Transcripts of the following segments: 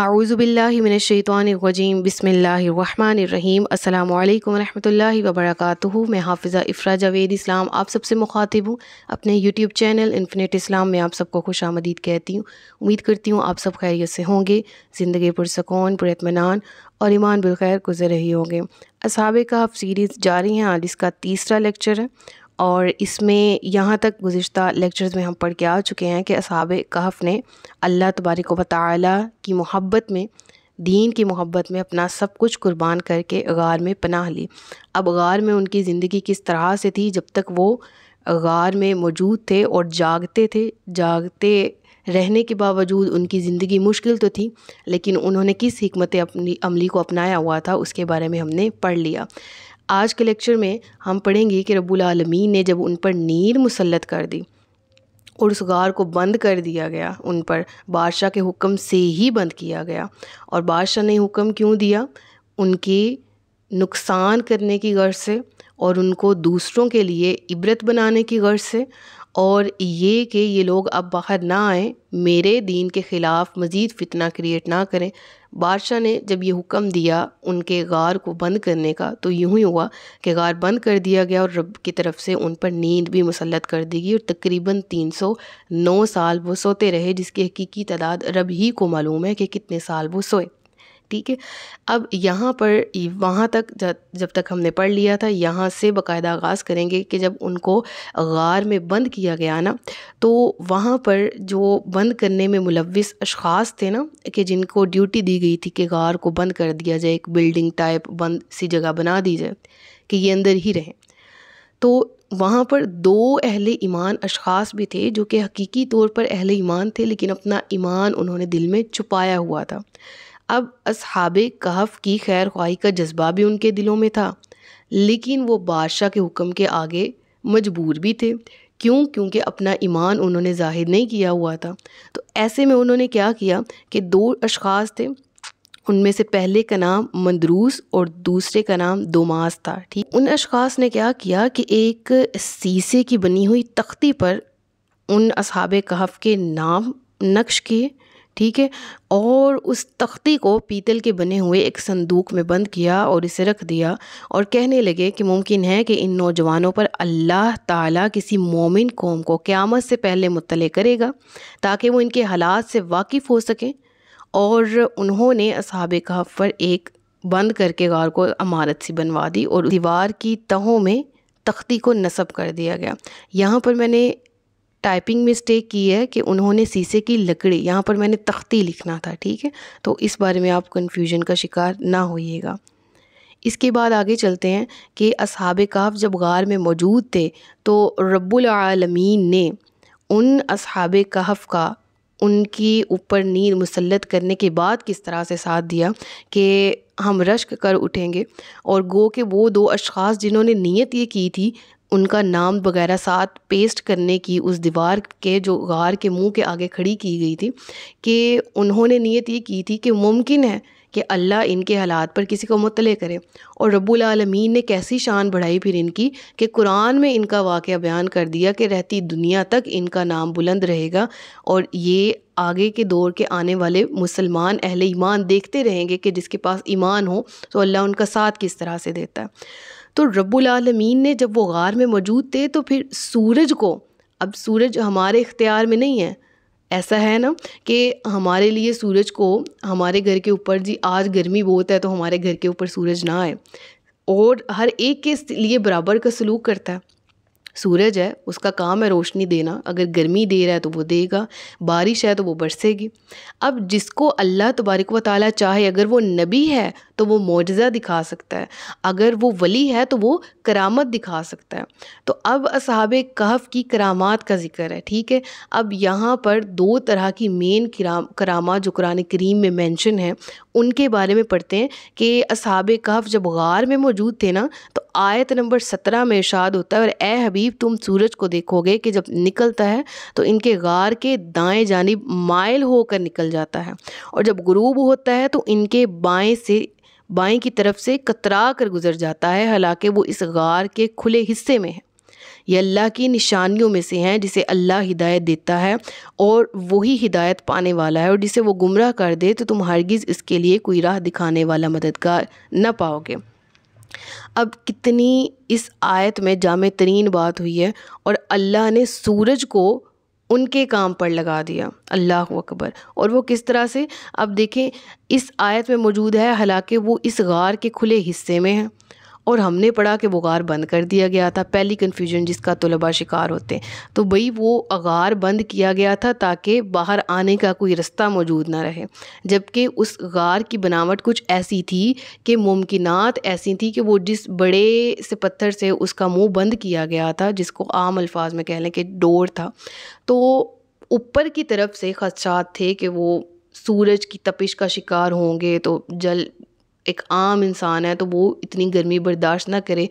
आऊज़बिल्लिमिनशैतवानरजीम बसमीम अल्लाम वरहमल वबरक मैं हाफिज़ा इफ़रा जावेद इस्लाम आप सबसे मुखातिब हूँ अपने यूट्यूब चैनल इन्फिनट इस्लाम में आप सबको खुश आमदीद कहती हूँ उम्मीद करती हूँ आप सब खैरियत से होंगे ज़िंदगी पुरसकून पुरमान और ईमान बिलखैर गुजर रही होंगे का आप सीरीज़ जारी हैं आज इसका तीसरा लेक्चर है और इसमें यहाँ तक गुज्त लेक्चर्स में हम पढ़ के आ चुके हैं कि असाब कहफ़ ने अल्लाह तबारक व ताली की मोहब्बत में दीन की मोहब्बत में अपना सब कुछ कुर्बान करके गार में पनाह ली अब गार में उनकी ज़िंदगी किस तरह से थी जब तक वो गार में मौजूद थे और जागते थे जागते रहने के बावजूद उनकी ज़िंदगी मुश्किल तो थी लेकिन उन्होंने किस हमत अपनी अमली को अपनाया हुआ था उसके बारे में हमने पढ़ लिया आज के लेक्चर में हम पढ़ेंगे कि रबुल आलमीन ने जब उन पर नीर मुसलत कर दी और उस गार को बंद कर दिया गया उन पर बादशाह के हुक्म से ही बंद किया गया और बादशाह ने हुक्म क्यों दिया उनके नुकसान करने की गर्ज से और उनको दूसरों के लिए इबरत बनाने की गर्ज से और ये कि ये लोग अब बाहर ना आएँ मेरे दीन के ख़िलाफ़ मज़ीद फितना क्रिएट ना करें बादशाह ने जब ये हुक्म दिया उनके गार को बंद करने का तो यूँ ही हुआ कि गार बंद कर दिया गया और रब की तरफ से उन पर नींद भी मुसलत कर दी गई और तकरीबन तीन सौ नौ साल वो सोते रहे जिसकी हकीकी तादाद रब ही को मालूम है कि कितने साल वो सोए ठीक है अब यहाँ पर वहाँ तक जब तक हमने पढ़ लिया था यहाँ से बाकायदा आगाज़ करेंगे कि जब उनको गार में बंद किया गया ना तो वहाँ पर जो बंद करने में मुलविस अशास थे ना कि जिनको ड्यूटी दी गई थी कि गार को बंद कर दिया जाए एक बिल्डिंग टाइप बंद सी जगह बना दी जाए कि ये अंदर ही रहें तो वहाँ पर दो अहले ईमान अशास भी थे जो कि हकीकी तौर पर अहले ईमान थे लेकिन अपना ईमान उन्होंने दिल में छुपाया हुआ था अब अब कहफ की खैर ख्वाही का जज्बा भी उनके दिलों में था लेकिन वो बादशाह के हुक्म के आगे मजबूर भी थे क्यों क्योंकि अपना ईमान उन्होंने जाहिर नहीं किया हुआ था तो ऐसे में उन्होंने क्या किया कि दो अशास थे उनमें से पहले का नाम मंदरूस और दूसरे का नाम दोमास था ठीक उन अशास ने क्या किया कि एक शीशे की बनी हुई तख्ती पर उन असहाब कहफ के नाम नक्श किए ठीक है और उस तख्ती को पीतल के बने हुए एक संदूक में बंद किया और इसे रख दिया और कहने लगे कि मुमकिन है कि इन नौजवानों पर अल्लाह ताला किसी मोमिन कौम को क़्यामत से पहले मुतले करेगा ताकि वो इनके हालात से वाकिफ़ हो सकें और उन्होंने असहाब कहफ पर एक बंद करके गार को अमारत सी बनवा दी और दीवार की तहों में तख्ती को नस्ब कर दिया गया यहाँ पर मैंने टाइपिंग मिस्टेक की है कि उन्होंने शीशे की लकड़ी यहाँ पर मैंने तख्ती लिखना था ठीक है तो इस बारे में आप कन्फ्यूजन का शिकार ना होइएगा इसके बाद आगे चलते हैं कि असहाब काफ जब गार में मौजूद थे तो रब्बुल ने उन असहाब कहफ का उनकी ऊपर नींद मुसलत करने के बाद किस तरह से साथ दिया कि हम रश्क कर उठेंगे और गो के वो दो अशास जिन्होंने नीयत ये की थी उनका नाम वगैरह साथ पेस्ट करने की उस दीवार के जो गार के मुंह के आगे खड़ी की गई थी कि उन्होंने नीयत ये की थी कि मुमकिन है कि अल्लाह इनके हालात पर किसी को मुतले करे और रब्बुल आलमीन ने कैसी शान बढ़ाई फिर इनकी कि कुरान में इनका वाक़ बयान कर दिया कि रहती दुनिया तक इनका नाम बुलंद रहेगा और ये आगे के दौर के आने वाले मुसलमान अहले ईमान देखते रहेंगे कि जिसके पास ईमान हो तो अल्लाह उनका साथ किस तरह से देता है तो रब्बुल रबालमीन ने जब वो गार में मौजूद थे तो फिर सूरज को अब सूरज हमारे इख्तियार में नहीं है ऐसा है ना कि हमारे लिए सूरज को हमारे घर के ऊपर जी आज गर्मी बहुत है तो हमारे घर के ऊपर सूरज ना आए और हर एक के लिए बराबर का सलूक करता है सूरज है उसका काम है रोशनी देना अगर गर्मी दे रहा है तो वो देगा बारिश है तो वो बरसेगी अब जिसको अल्लाह तबारक व ताली चाहे अगर वो नबी है तो वो मुआजा दिखा सकता है अगर वो वली है तो वो करामत दिखा सकता है तो अब असहाब कहफ की करामात का जिक्र है ठीक है अब यहाँ पर दो तरह की मेन कराम जो कुरान करीम में मैंशन है उनके बारे में पढ़ते हैं कि असहाब कहफ जब गार में मौजूद थे ना तो आयत नंबर सत्रह में इर्शाद होता है और ए हबी करीब तुम सूरज को देखोगे कि जब निकलता है तो इनके गार के दाएं जानब माइल होकर निकल जाता है और जब गुरूब होता है तो इनके बाएं से बाएं की तरफ से कतरा कर गुजर जाता है हालांकि वो इस गार के खुले हिस्से में है ये अल्लाह की निशानियों में से हैं जिसे अल्लाह हिदायत देता है और वही हिदायत पाने वाला है और जिसे वो गुमराह कर दे तो तुम हरगिज़ इसके लिए कोई राह दिखाने वाला मददगार न पाओगे अब कितनी इस आयत में जाम तरीन बात हुई है और अल्लाह ने सूरज को उनके काम पर लगा दिया अल्लाह अकबर और वो किस तरह से अब देखें इस आयत में मौजूद है हालांकि वो इस गार के खुले हिस्से में है और हमने पढ़ा कि गार बंद कर दिया गया था पहली कन्फ्यूजन जिसका तलबा शिकार होते तो भई वो अगार बंद किया गया था ताकि बाहर आने का कोई रास्ता मौजूद ना रहे जबकि उस गार की बनावट कुछ ऐसी थी कि मुमकिन ऐसी थी कि वो जिस बड़े से पत्थर से उसका मुंह बंद किया गया था जिसको आम अल्फाज में कह लें कि डोर था तो ऊपर की तरफ से खदशात थे कि वो सूरज की तपिश का शिकार होंगे तो जल एक आम इंसान है तो वो इतनी गर्मी बर्दाश्त ना करे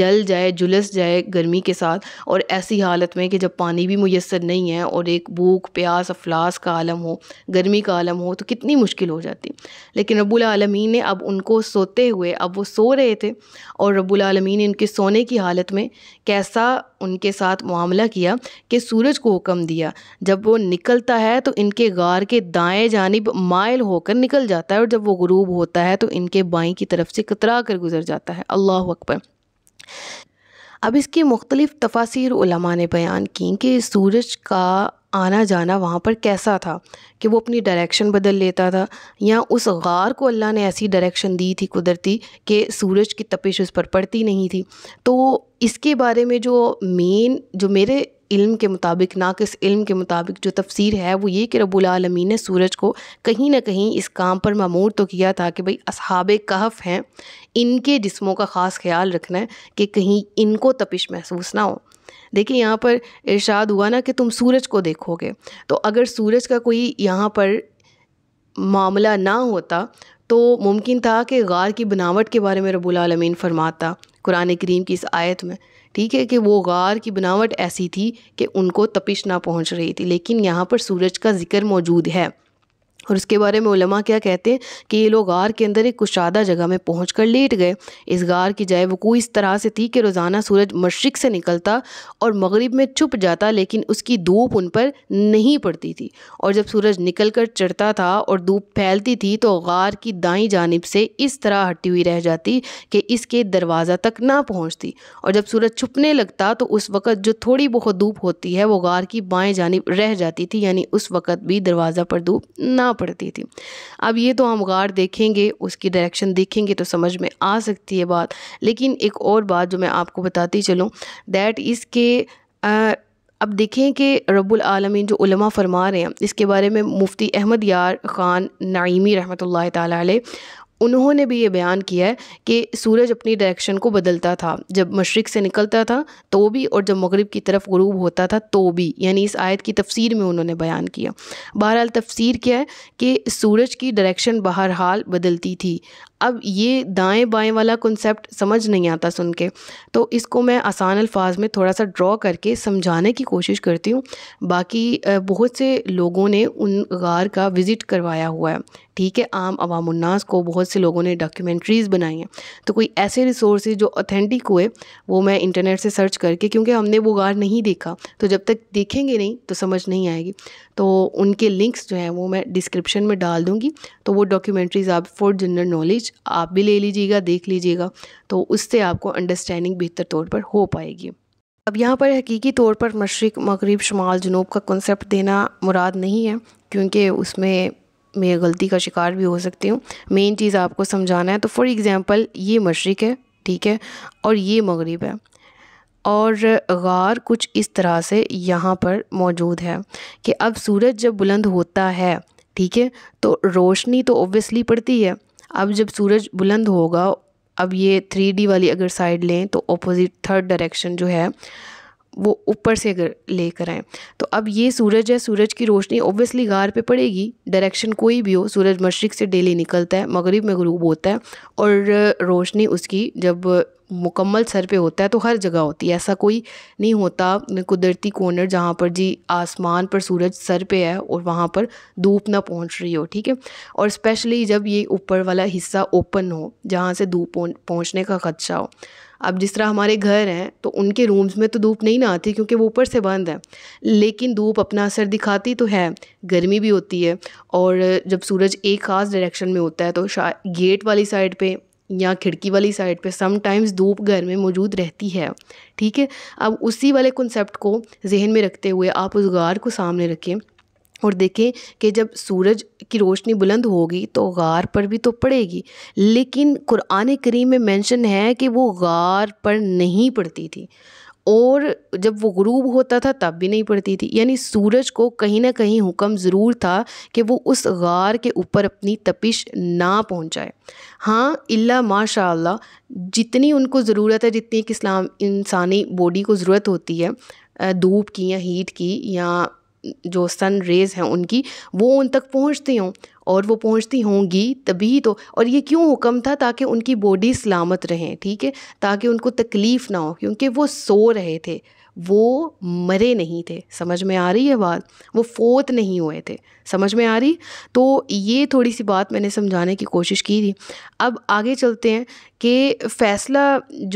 जल जाए जुलस जाए गर्मी के साथ और ऐसी हालत में कि जब पानी भी मैसर नहीं है और एक भूख प्यास अफलास का आलम हो गर्मी का आलम हो तो कितनी मुश्किल हो जाती लेकिन रबुल आलमीन ने अब उनको सोते हुए अब वो सो रहे थे और रब्बुल आलमीन ने उनके सोने की हालत में कैसा उनके साथ मामला किया कि सूरज को हुक्म दिया जब वो निकलता है तो इनके गार के दाएँ जानब मायल होकर निकल जाता है और जब वो गरूब होता है तो इन इनके बाई की तरफ से कतरा कर गुजर जाता है अल्लाह अकबर अब इसकी मुख्तलिफ़ तफासिर ने बयान की कि सूरज का आना जाना वहाँ पर कैसा था कि वो अपनी डायरेक्शन बदल लेता था या उस गार को अल्लाह ने ऐसी डायरेक्शन दी थी कुदरती कि सूरज की तपिश उस पर पड़ती नहीं थी तो इसके बारे में जो मेन जो मेरे इल्म के मुताबिक नाकस इल्म के मुताबिक जो तफसीर है वो ये कि रबुलमी ने सूरज को कहीं ना कहीं इस काम पर मामूर तो किया था कि भाई असहाब कहफ़ हैं इनके जिस्मों का ख़ास ख्याल रखना है कि कहीं इनको तपिश महसूस ना हो देखिए यहाँ पर इरशाद हुआ ना कि तुम सूरज को देखोगे तो अगर सूरज का कोई यहाँ पर मामला ना होता तो मुमकिन था कि गार की बनावट के बारे में रबालमीन फरमाता कुरान करीम की इस आयत में ठीक है कि वो गार की बनावट ऐसी थी कि उनको तपिश ना पहुंच रही थी लेकिन यहाँ पर सूरज का जिक्र मौजूद है और उसके बारे में उलमा क्या कहते हैं कि ये लोग गार के अंदर एक कुशादा जगह में पहुँच कर लेट गए इस गार की जाए वकू इस तरह से थी कि रोज़ाना सूरज मशरक़ से निकलता और मगरिब में छुप जाता लेकिन उसकी धूप उन पर नहीं पड़ती थी और जब सूरज निकल कर चढ़ता था और धूप फैलती थी तो गार की दाई जानब से इस तरह हटी हुई रह जाती कि इसके दरवाज़ा तक ना पहुँचती और जब सूरज छुपने लगता तो उस वक़्त जो थोड़ी बहुत धूप होती है वो गार की बाएँ जानब रह जाती थी यानी उस वक़्त भी दरवाज़ा पर धूप ना पड़ती थी अब ये तो हम गार देखेंगे उसकी डायरेक्शन देखेंगे तो समझ में आ सकती है बात लेकिन एक और बात जो मैं आपको बताती चलूँ दैट इसके आ, अब देखें कि रब्बुल आलमीन जो उलमा फरमा रहे हैं इसके बारे में मुफ्ती अहमद यार ख़ान नाइमी रहमत ला उन्होंने भी ये बयान किया है कि सूरज अपनी डायरेक्शन को बदलता था जब मशरक़ से निकलता था तो भी और जब मगरब की तरफ गरूब होता था तो भी यानी इस आयत की तफसीर में उन्होंने बयान किया बहरहाल तफसीर क्या है कि सूरज की डायरेक्शन बहरहाल बदलती थी अब ये दाएं बाएं वाला कॉन्सेप्ट समझ नहीं आता सुन के तो इसको मैं आसान अल्फाज में थोड़ा सा ड्रॉ करके समझाने की कोशिश करती हूँ बाकी बहुत से लोगों ने उन गार का विज़िट करवाया हुआ है ठीक है आम अवामनास को बहुत से लोगों ने डॉक्यूमेंट्रीज़ बनाई हैं तो कोई ऐसे रिसोर्स जो ऑथेंटिक हुए वो मैं इंटरनेट से सर्च करके क्योंकि हमने वो गार नहीं देखा तो जब तक देखेंगे नहीं तो समझ नहीं आएगी तो उनके लिंक्स जो हैं वो मैं डिस्क्रिप्शन में डाल दूँगी तो वो डॉक्यूमेंट्रीज़ आप फॉर जनरल नॉलेज नॉलेज आप भी ले लीजिएगा देख लीजिएगा तो उससे आपको अंडरस्टैंडिंग बेहतर तौर पर हो पाएगी अब यहाँ पर हकीकी तौर पर मशरक़ मगरब शुमाल जनूब का कंसेप्ट देना मुराद नहीं है क्योंकि उसमें मैं गलती का शिकार भी हो सकती हूँ मेन चीज़ आपको समझाना है तो फॉर एग्ज़ाम्पल ये मशरक़ है ठीक है और ये मगरब है और गार कुछ इस तरह से यहाँ पर मौजूद है कि अब सूरज जब बुलंद होता है ठीक है तो रोशनी तो ओबियसली पड़ती है अब जब सूरज बुलंद होगा अब ये थ्री डी वाली अगर साइड लें तो ऑपोजिट थर्ड डायरेक्शन जो है वो ऊपर से अगर लेकर आएँ तो अब ये सूरज है सूरज की रोशनी ओब्वियसली गार पे पड़ेगी डायरेक्शन कोई भी हो सूरज मशरक़ से डेली निकलता है मगरिब में गरूब होता है और रोशनी उसकी जब मुकम्मल सर पे होता है तो हर जगह होती है ऐसा कोई नहीं होता कुदरती कॉर्नर जहाँ पर जी आसमान पर सूरज सर पे है और वहाँ पर धूप ना पहुँच रही हो ठीक है और स्पेशली जब ये ऊपर वाला हिस्सा ओपन हो जहाँ से धूप पहुँचने का ख़दशा हो अब जिस तरह हमारे घर हैं तो उनके रूम्स में तो धूप नहीं ना आती क्योंकि वो ऊपर से बंद है लेकिन धूप अपना असर दिखाती तो है गर्मी भी होती है और जब सूरज एक ख़ास डायरेक्शन में होता है तो गेट वाली साइड पर या खिड़की वाली साइड पे समटाइम्स धूप घर में मौजूद रहती है ठीक है अब उसी वाले कॉन्सेप्ट को जहन में रखते हुए आप उस गार को सामने रखें और देखें कि जब सूरज की रोशनी बुलंद होगी तो गार पर भी तो पड़ेगी लेकिन कुरान करीम में मेंशन है कि वो गार पर नहीं पड़ती थी और जब वो गुरूब होता था तब भी नहीं पड़ती थी यानी सूरज को कहीं ना कहीं हुक्म ज़रूर था कि वो उस गार के ऊपर अपनी तपिश ना पहुंचाए हाँ इल्ला माशा जितनी उनको ज़रूरत है जितनी एक इस्लाम इंसानी बॉडी को ज़रूरत होती है धूप की या हीट की या जो सन रेज़ हैं उनकी वो उन तक पहुँचती हों और वो पहुंचती होंगी तभी तो और ये क्यों हुक्म था ताकि उनकी बॉडी सलामत रहें ठीक है ताकि उनको तकलीफ़ ना हो क्योंकि वो सो रहे थे वो मरे नहीं थे समझ में आ रही है बात वो फोत नहीं हुए थे समझ में आ रही तो ये थोड़ी सी बात मैंने समझाने की कोशिश की थी अब आगे चलते हैं कि फ़ैसला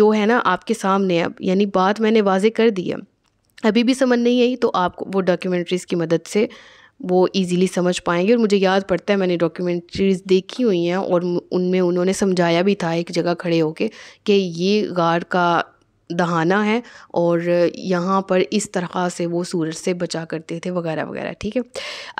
जो है ना आपके सामने अब यानी बात मैंने वाजे कर दी है अभी भी समझ नहीं आई तो आप वो डॉक्यूमेंट्रीज़ की मदद से वो इजीली समझ पाएंगे और मुझे याद पड़ता है मैंने डॉक्यूमेंट्रीज़ देखी हुई हैं और उनमें उन्होंने समझाया भी था एक जगह खड़े होके कि ये गार का दहाना है और यहाँ पर इस तरह से वो सूरज से बचा करते थे वगैरह वगैरह ठीक है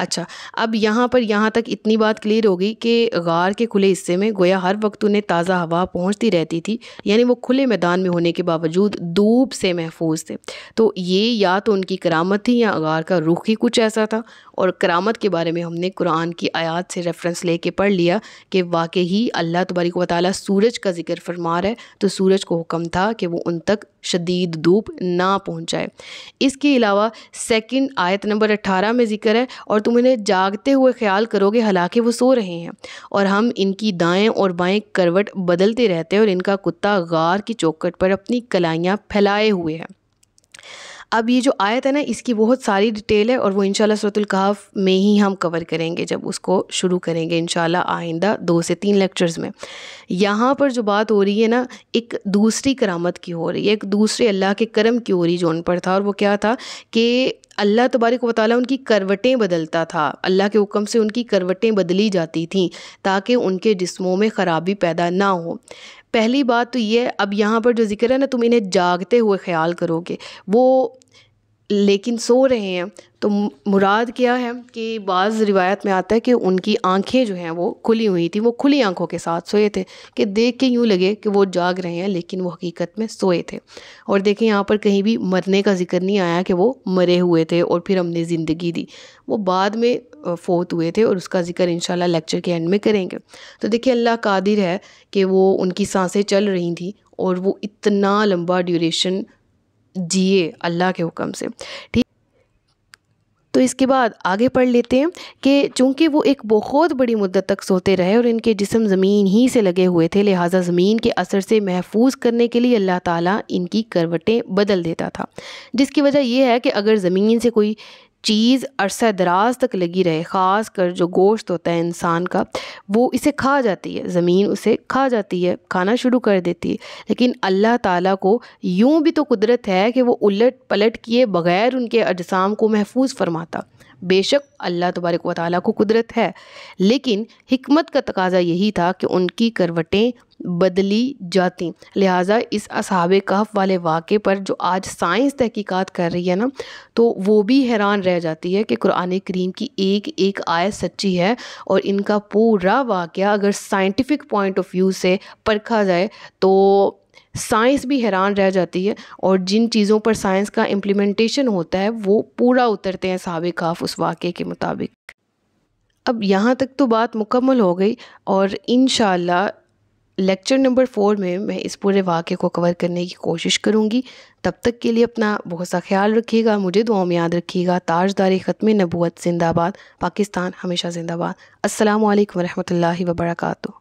अच्छा अब यहाँ पर यहाँ तक इतनी बात क्लियर हो गई कि गार के खुले हिस्से में गोया हर वक्त उन्हें ताज़ा हवा पहुँचती रहती थी यानी वो खुले मैदान में होने के बावजूद धूप से महफूज थे तो ये या तो उनकी करामत थी या गार का रुख ही कुछ ऐसा था और करामत के बारे में हमने कुरान की आयात से रेफरेंस लेके पढ़ लिया कि वाकई अल्लाह तबारिक वाली सूरज का जिक्र फरमा है तो सूरज को हुक्म था कि वो उन तक तक शदीद धूप ना पहुंचाए इसके अलावा सेकंड आयत नंबर 18 में ज़िक्र है और तुम इन्हें जागते हुए ख्याल करोगे हालांकि वो सो रहे हैं और हम इनकी दाएं और बाएं करवट बदलते रहते हैं और इनका कुत्ता गार की चौकट पर अपनी कलाइयाँ फैलाए हुए हैं अब ये जो आयत है ना इसकी बहुत सारी डिटेल है और वो इनशाला सूरतुल में ही हम कवर करेंगे जब उसको शुरू करेंगे इनशाला आइंदा दो से तीन लेक्चर्स में यहाँ पर जो बात हो रही है ना एक दूसरी करामत की हो रही है एक दूसरे अल्लाह के करम की हो रही जो उन पर था और वो क्या था कि अल्लाह तबारक वाली उनकी करवटें बदलता था अल्लाह के हुक्म से उनकी करवटें बदली जाती थीं ताकि उनके जिस्मों में ख़राबी पैदा ना हो पहली बात तो ये है अब यहाँ पर जो ज़िक्र है ना तुम इन्हें जागते हुए ख़याल करोगे वो लेकिन सो रहे हैं तो मुराद क्या है कि बाज़ रिवायत में आता है कि उनकी आंखें जो हैं वो खुली हुई थी वो खुली आंखों के साथ सोए थे कि देख के यूँ लगे कि वो जाग रहे हैं लेकिन वो हकीकत में सोए थे और देखें यहाँ पर कहीं भी मरने का जिक्र नहीं आया कि वो मरे हुए थे और फिर हमने ज़िंदगी दी वो बाद में फोत हुए थे और उसका जिक्र इन लेक्चर के एंड में करेंगे तो देखिए अल्लाह कादिर है कि वो उनकी सांसें चल रही थी और वो इतना लंबा ड्यूरेशन जिए अल्लाह के हुक्म से ठीक तो इसके बाद आगे पढ़ लेते हैं कि चूँकि वो एक बहुत बड़ी मुद्दत तक सोते रहे और इनके जिसम ज़मीन ही से लगे हुए थे लिहाजा ज़मीन के असर से महफूज करने के लिए अल्लाह ताला इनकी करवटें बदल देता था जिसकी वजह यह है कि अगर ज़मीन से कोई चीज़ अरसा दराज तक लगी रहे ख़ास कर जो गोश्त होता है इंसान का वो इसे खा जाती है ज़मीन उसे खा जाती है खाना शुरू कर देती है लेकिन अल्लाह ताला को यूं भी तो कुदरत है कि वो उलट पलट किए बग़ैर उनके अजसाम को महफूज फरमाता बेशक अल्लाह तबारक व ताली को कुदरत है लेकिन हमत का तकाजा यही था कि उनकी करवटें बदली जाती लिहाजा इस असहाब कहफ वाले वाक़े पर जो आज साइंस तहकीकात कर रही है ना तो वो भी हैरान रह जाती है कि कुरान करीम की एक एक आयत सच्ची है और इनका पूरा वाक़ अगर साइंटिफिक पॉइंट ऑफ व्यू से परखा जाए तो साइंस भी हैरान रह जाती है और जिन चीज़ों पर साइंस का इम्प्लीमेंटेशन होता है वो पूरा उतरते हैं सबक काफ उस वाक़े के मुताबिक अब यहाँ तक तो बात मुकम्मल हो गई और इन लेक्चर नंबर फोर में मैं इस पूरे वाक़े को कवर करने की कोशिश करूँगी तब तक के लिए अपना बहुत सा ख्याल रखिएगा मुझे दुआ में याद रखिएगा ताजदारी ख़त्म नबूत जिंदाबाद पाकिस्तान हमेशा जिंदाबाद असल वरहमल वर्का